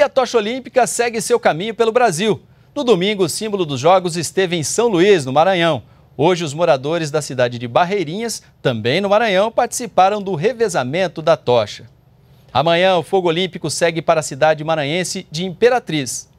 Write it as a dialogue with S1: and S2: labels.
S1: E a tocha olímpica segue seu caminho pelo Brasil. No domingo, o símbolo dos Jogos esteve em São Luís, no Maranhão. Hoje, os moradores da cidade de Barreirinhas, também no Maranhão, participaram do revezamento da tocha. Amanhã, o fogo olímpico segue para a cidade maranhense de Imperatriz.